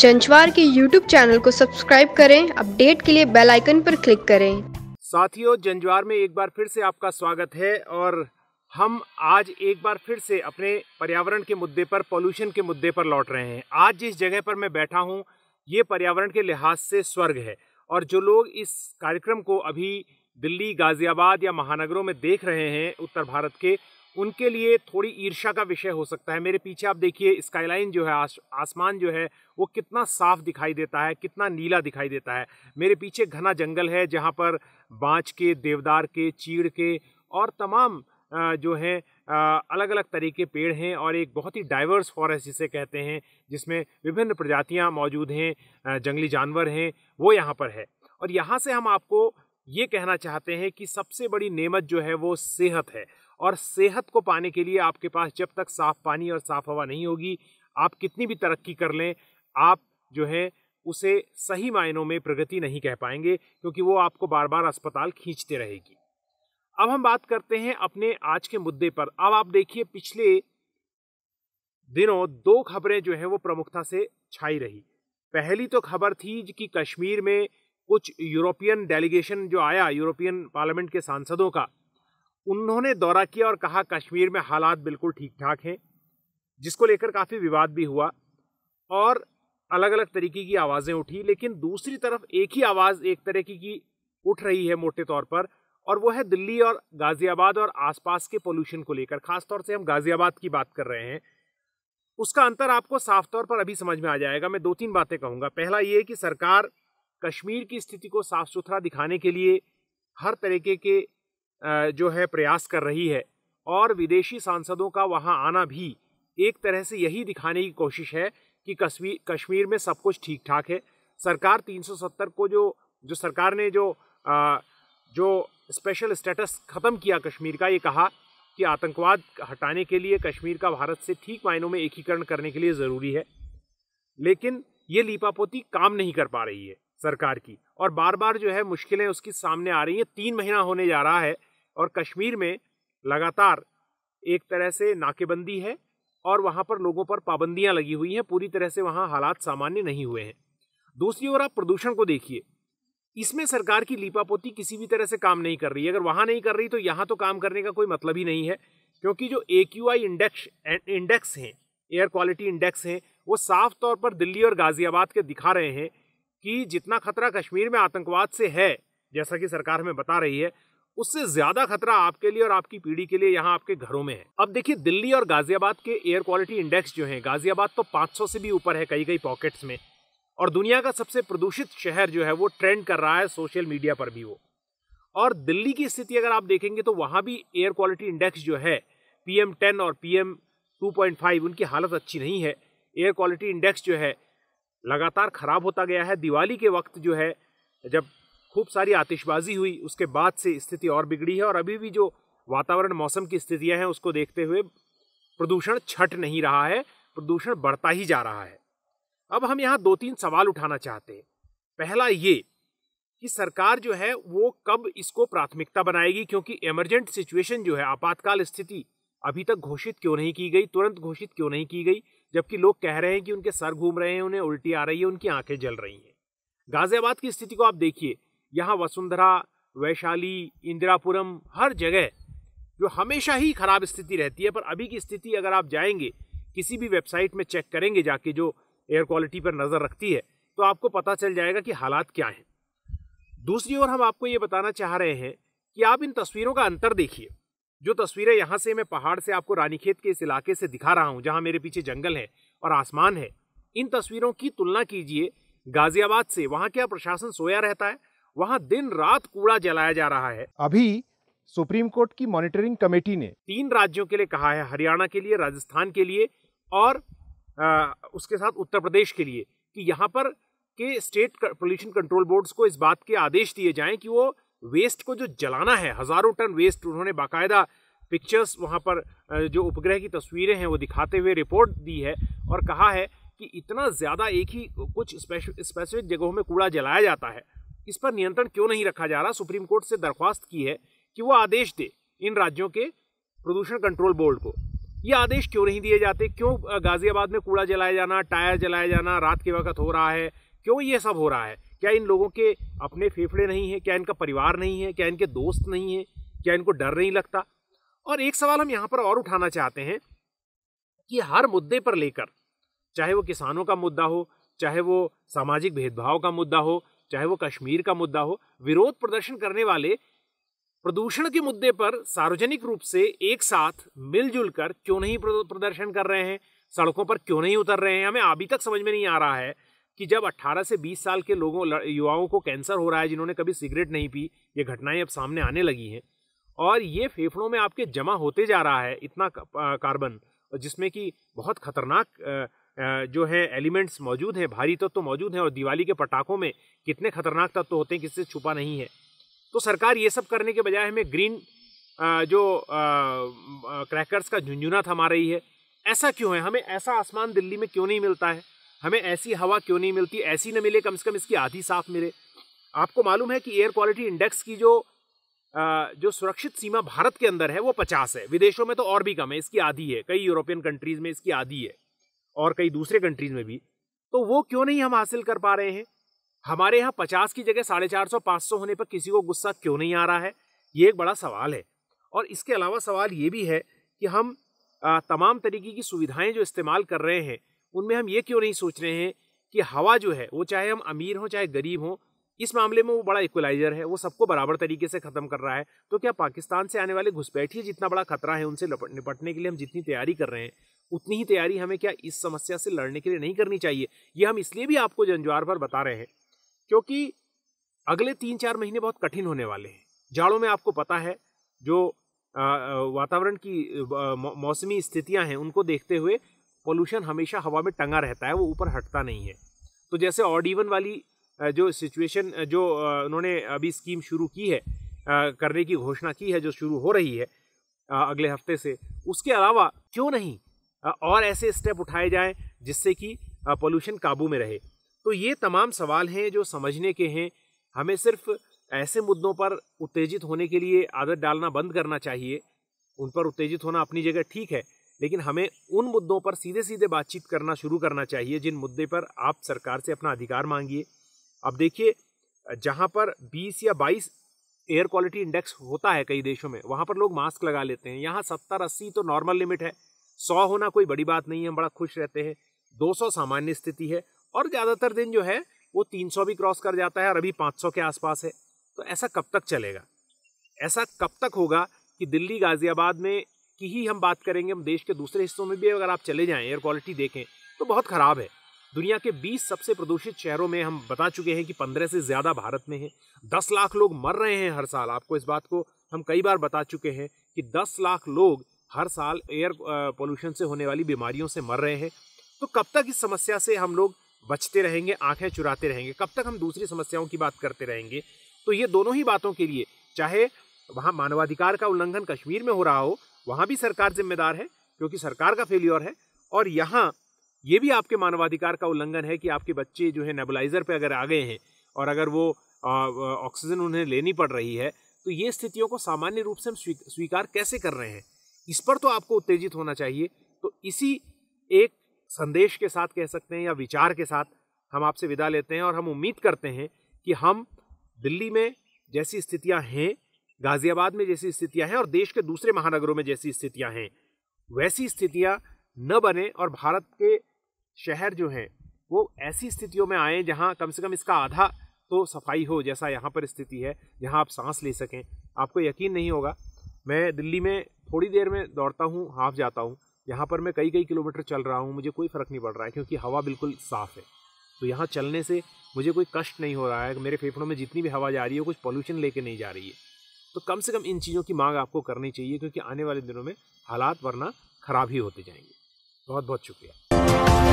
चंचवार के YouTube channel को subscribe करें अपडेट के लिए बेल आइकन पर क्लिक करें साथियों जंजवार में एक बार फिर से आपका स्वागत है और हम आज एक बार फिर से अपने पर्यावरण के मुद्दे पर पॉल्यूशन के मुद्दे पर लौट रहे हैं आज जिस जगह पर मैं बैठा हूँ ये पर्यावरण के लिहाज से स्वर्ग है और जो लोग इस कार्यक्रम को अभी दिल्ली गाजियाबाद या महानगरों में देख रहे हैं उत्तर भारत के उनके लिए थोड़ी ईर्षा का विषय हो सकता है मेरे पीछे आप देखिए स्काईलाइन जो है आस, आसमान जो है वो कितना साफ दिखाई देता है कितना नीला दिखाई देता है मेरे पीछे घना जंगल है जहाँ पर बाँच के देवदार के चीड़ के और तमाम जो है अलग अलग तरीके पेड़ हैं और एक बहुत ही डाइवर्स फॉरेस्ट जिसे कहते हैं जिसमें विभिन्न प्रजातियां मौजूद हैं जंगली जानवर हैं वो यहाँ पर है और यहाँ से हम आपको ये कहना चाहते हैं कि सबसे बड़ी नेमत जो है वो सेहत है और सेहत को पाने के लिए आपके पास जब तक साफ पानी और साफ हवा नहीं होगी आप कितनी भी तरक्की कर लें आप जो है उसे सही मायनों में प्रगति नहीं कह पाएंगे क्योंकि वो आपको बार बार अस्पताल खींचते रहेगी अब हम बात करते हैं अपने आज के मुद्दे पर अब आप देखिए पिछले दिनों दो खबरें जो है वो प्रमुखता से छाई रही पहली तो खबर थी कि कश्मीर में कुछ यूरोपियन डेलीगेशन जो आया यूरोपियन पार्लियामेंट के सांसदों का उन्होंने दौरा किया और कहा कश्मीर में हालात बिल्कुल ठीक ठाक हैं जिसको लेकर काफ़ी विवाद भी हुआ और अलग अलग तरीके की आवाज़ें उठी लेकिन दूसरी तरफ एक ही आवाज़ एक तरीके की उठ रही है मोटे तौर पर और वो है दिल्ली और गाज़ियाबाद और आसपास के पोल्यूशन को लेकर खासतौर से हम गाज़ियाबाद की बात कर रहे हैं उसका अंतर आपको साफ तौर पर अभी समझ में आ जाएगा मैं दो तीन बातें कहूँगा पहला ये कि सरकार कश्मीर की स्थिति को साफ सुथरा दिखाने के लिए हर तरीके के जो है प्रयास कर रही है और विदेशी सांसदों का वहाँ आना भी एक तरह से यही दिखाने की कोशिश है कि कश्मीर कश्मीर में सब कुछ ठीक ठाक है सरकार 370 को जो जो सरकार ने जो आ, जो स्पेशल स्टेटस ख़त्म किया कश्मीर का ये कहा कि आतंकवाद हटाने के लिए कश्मीर का भारत से ठीक मायनों में एकीकरण करने के लिए ज़रूरी है लेकिन ये लीपापोती काम नहीं कर पा रही है सरकार की और बार बार जो है मुश्किलें उसकी सामने आ रही हैं तीन महीना होने जा रहा है और कश्मीर में लगातार एक तरह से नाकेबंदी है और वहाँ पर लोगों पर पाबंदियाँ लगी हुई हैं पूरी तरह से वहाँ हालात सामान्य नहीं हुए हैं दूसरी ओर आप प्रदूषण को देखिए इसमें सरकार की लीपापोती किसी भी तरह से काम नहीं कर रही है अगर वहाँ नहीं कर रही तो यहाँ तो काम करने का कोई मतलब ही नहीं है क्योंकि जो A Q I index index हैं एयर क्वालिटी इंडेक्स हैं वो साफ तौर पर दिल्ली और गाजियाबाद के दिखा रहे हैं कि जितना खतरा कश्मीर में आतंकवाद से है जैसा कि सरकार हमें बता रही है उससे ज्यादा खतरा आपके लिए और आपकी पीढ़ी के लिए यहाँ आपके घरों में है अब देखिए दिल्ली और गाजियाबाद के एयर क्वालिटी इंडेक्स जो है गाजियाबाद तो 500 से भी ऊपर है कई कई पॉकेट्स में और दुनिया का सबसे प्रदूषित शहर जो है वो ट्रेंड कर रहा है सोशल मीडिया पर भी वो और दिल्ली की स्थिति अगर आप देखेंगे तो वहाँ भी एयर क्वालिटी इंडेक्स जो है पीएम टेन और पीएम टू पॉइंट फाइव उनकी हालत अच्छी नहीं है एयर क्वालिटी इंडेक्स जो है लगातार खराब होता गया है दिवाली के वक्त जो है जब खूब सारी आतिशबाजी हुई उसके बाद से स्थिति और बिगड़ी है और अभी भी जो वातावरण मौसम की स्थितियां हैं उसको देखते हुए प्रदूषण छट नहीं रहा है प्रदूषण बढ़ता ही जा रहा है अब हम यहाँ दो तीन सवाल उठाना चाहते हैं पहला ये कि सरकार जो है वो कब इसको प्राथमिकता बनाएगी क्योंकि इमरजेंट सिचुएशन जो है आपातकाल स्थिति अभी तक घोषित क्यों नहीं की गई तुरंत घोषित क्यों नहीं की गई जबकि लोग कह रहे हैं कि उनके सर घूम रहे हैं उन्हें उल्टी आ रही है उनकी आंखें जल रही हैं गाजियाबाद की स्थिति को आप देखिए यहाँ वसुंधरा वैशाली इंदिरापुरम हर जगह जो हमेशा ही खराब स्थिति रहती है पर अभी की स्थिति अगर आप जाएंगे किसी भी वेबसाइट में चेक करेंगे जाके जो एयर क्वालिटी पर नज़र रखती है तो आपको पता चल जाएगा कि हालात क्या हैं दूसरी ओर हम आपको ये बताना चाह रहे हैं कि आप इन तस्वीरों का अंतर देखिए जो तस्वीरें यहाँ से मैं पहाड़ से आपको रानीखेत के इस इलाके से दिखा रहा हूँ जहाँ मेरे पीछे जंगल है और आसमान है इन तस्वीरों की तुलना कीजिए गाजियाबाद से वहाँ क्या प्रशासन सोया रहता है वहाँ दिन रात कूड़ा जलाया जा रहा है अभी सुप्रीम कोर्ट की मॉनिटरिंग कमेटी ने तीन राज्यों के लिए कहा है हरियाणा के लिए राजस्थान के लिए और आ, उसके साथ उत्तर प्रदेश के लिए कि यहाँ पर के स्टेट पोल्यूशन कंट्रोल बोर्ड्स को इस बात के आदेश दिए जाएं कि वो वेस्ट को जो जलाना है हजारों टन वेस्ट उन्होंने बाकायदा पिक्चर्स वहाँ पर जो उपग्रह की तस्वीरें हैं वो दिखाते हुए रिपोर्ट दी है और कहा है कि इतना ज़्यादा एक ही कुछ स्पेसिफिक जगहों में कूड़ा जलाया जाता है इस पर नियंत्रण क्यों नहीं रखा जा रहा सुप्रीम कोर्ट से दरख्वास्त की है कि वो आदेश दे इन राज्यों के प्रदूषण कंट्रोल बोर्ड को ये आदेश क्यों नहीं दिए जाते क्यों गाजियाबाद में कूड़ा जलाया जाना टायर जलाया जाना रात के वक्त हो रहा है क्यों ये सब हो रहा है क्या इन लोगों के अपने फेफड़े नहीं हैं क्या इनका परिवार नहीं है क्या इनके दोस्त नहीं हैं क्या इनको डर नहीं लगता और एक सवाल हम यहाँ पर और उठाना चाहते हैं कि हर मुद्दे पर लेकर चाहे वो किसानों का मुद्दा हो चाहे वो सामाजिक भेदभाव का मुद्दा हो चाहे वो कश्मीर का मुद्दा हो विरोध प्रदर्शन करने वाले प्रदूषण के मुद्दे पर सार्वजनिक रूप से एक साथ मिलजुल कर क्यों नहीं प्रदर्शन कर रहे हैं सड़कों पर क्यों नहीं उतर रहे हैं हमें अभी तक समझ में नहीं आ रहा है कि जब 18 से 20 साल के लोगों युवाओं को कैंसर हो रहा है जिन्होंने कभी सिगरेट नहीं पी ये घटनाएं अब सामने आने लगी हैं और ये फेफड़ों में आपके जमा होते जा रहा है इतना कार्बन जिसमें कि बहुत खतरनाक जो है एलिमेंट्स मौजूद हैं भारी तत्व तो मौजूद हैं और दिवाली के पटाखों में कितने खतरनाक तत्व तो होते हैं किससे छुपा नहीं है तो सरकार ये सब करने के बजाय हमें ग्रीन जो क्रैकर्स का झुंझुना थमा रही है ऐसा क्यों है हमें ऐसा आसमान दिल्ली में क्यों नहीं मिलता है हमें ऐसी हवा क्यों नहीं मिलती ऐसी न मिले कम से कम इसकी आधी साफ मिले आपको मालूम है कि एयर क्वालिटी इंडेक्स की जो जो सुरक्षित सीमा भारत के अंदर है वो पचास है विदेशों में तो और भी कम है इसकी आधी है कई यूरोपियन कंट्रीज में इसकी आधी है और कई दूसरे कंट्रीज में भी तो वो क्यों नहीं हम हासिल कर पा रहे हैं हमारे यहाँ पचास की जगह साढ़े चार सौ पाँच सौ होने पर किसी को गुस्सा क्यों नहीं आ रहा है ये एक बड़ा सवाल है और इसके अलावा सवाल ये भी है कि हम तमाम तरीके की सुविधाएं जो इस्तेमाल कर रहे हैं उनमें हम ये क्यों नहीं सोच रहे हैं कि हवा जो है वो चाहे हम अमीर हों चाहे गरीब हों इस मामले में वो बड़ा इक्वलाइजर है वो सबको बराबर तरीके से ख़त्म कर रहा है तो क्या पाकिस्तान से आने वाले घुसपैठिए जितना बड़ा खतरा है उनसे निपटने के लिए हम जितनी तैयारी कर रहे हैं उतनी ही तैयारी हमें क्या इस समस्या से लड़ने के लिए नहीं करनी चाहिए ये हम इसलिए भी आपको जंजवार पर बता रहे हैं क्योंकि अगले तीन चार महीने बहुत कठिन होने वाले हैं जाड़ों में आपको पता है जो वातावरण की मौसमी स्थितियां हैं उनको देखते हुए पोल्यूशन हमेशा हवा में टंगा रहता है वो ऊपर हटता नहीं है तो जैसे ऑड इवन वाली जो सिचुएशन जो उन्होंने अभी स्कीम शुरू की है करने की घोषणा की है जो शुरू हो रही है अगले हफ्ते से उसके अलावा क्यों नहीं और ऐसे स्टेप उठाए जाएँ जिससे कि पोल्यूशन काबू में रहे तो ये तमाम सवाल हैं जो समझने के हैं हमें सिर्फ ऐसे मुद्दों पर उत्तेजित होने के लिए आदत डालना बंद करना चाहिए उन पर उत्तेजित होना अपनी जगह ठीक है लेकिन हमें उन मुद्दों पर सीधे सीधे बातचीत करना शुरू करना चाहिए जिन मुद्दे पर आप सरकार से अपना अधिकार मांगिए अब देखिए जहाँ पर 20 या 22 एयर क्वालिटी इंडेक्स होता है कई देशों में वहाँ पर लोग मास्क लगा लेते हैं यहाँ सत्तर अस्सी तो नॉर्मल लिमिट है सौ होना कोई बड़ी बात नहीं है हम बड़ा खुश रहते हैं दो सौ सामान्य स्थिति है और ज़्यादातर दिन जो है वो तीन सौ भी क्रॉस कर जाता है और अभी पाँच सौ के आसपास है तो ऐसा कब तक चलेगा ऐसा कब तक होगा कि दिल्ली गाज़ियाबाद में की ही हम बात करेंगे हम देश के दूसरे हिस्सों में भी अगर आप चले जाएँ एयर क्वालिटी देखें तो बहुत ख़राब है दुनिया के 20 सबसे प्रदूषित शहरों में हम बता चुके हैं कि 15 से ज़्यादा भारत में हैं 10 लाख लोग मर रहे हैं हर साल आपको इस बात को हम कई बार बता चुके हैं कि 10 लाख लोग हर साल एयर पोल्यूशन से होने वाली बीमारियों से मर रहे हैं तो कब तक इस समस्या से हम लोग बचते रहेंगे आंखें चुराते रहेंगे कब तक हम दूसरी समस्याओं की बात करते रहेंगे तो ये दोनों ही बातों के लिए चाहे वहाँ मानवाधिकार का उल्लंघन कश्मीर में हो रहा हो वहाँ भी सरकार जिम्मेदार है क्योंकि सरकार का फेल्योर है और यहाँ ये भी आपके मानवाधिकार का उल्लंघन है कि आपके बच्चे जो है नेबलाइजर पर अगर आ गए हैं और अगर वो ऑक्सीजन उन्हें लेनी पड़ रही है तो ये स्थितियों को सामान्य रूप से हम स्वीकार कैसे कर रहे हैं इस पर तो आपको उत्तेजित होना चाहिए तो इसी एक संदेश के साथ कह सकते हैं या विचार के साथ हम आपसे विदा लेते हैं और हम उम्मीद करते हैं कि हम दिल्ली में जैसी स्थितियां हैं गाजियाबाद में जैसी स्थितियां हैं और देश के दूसरे महानगरों में जैसी स्थितियां हैं वैसी स्थितियां न बने और भारत के शहर जो हैं वो ऐसी स्थितियों में आए जहां कम से कम इसका आधा तो सफाई हो जैसा यहाँ पर स्थिति है जहाँ आप सांस ले सकें आपको यकीन नहीं होगा मैं दिल्ली में थोड़ी देर में दौड़ता हूँ हाफ जाता हूँ यहाँ पर मैं कई कई किलोमीटर चल रहा हूँ मुझे कोई फ़र्क नहीं पड़ रहा है क्योंकि हवा बिल्कुल साफ़ है तो यहाँ चलने से मुझे कोई कष्ट नहीं हो रहा है मेरे फेफड़ों में जितनी भी हवा जा रही है कुछ पॉल्यूशन लेके नहीं जा रही है तो कम से कम इन चीज़ों की मांग आपको करनी चाहिए क्योंकि आने वाले दिनों में हालात वरना ख़राब ही होते जाएंगे बहुत बहुत शुक्रिया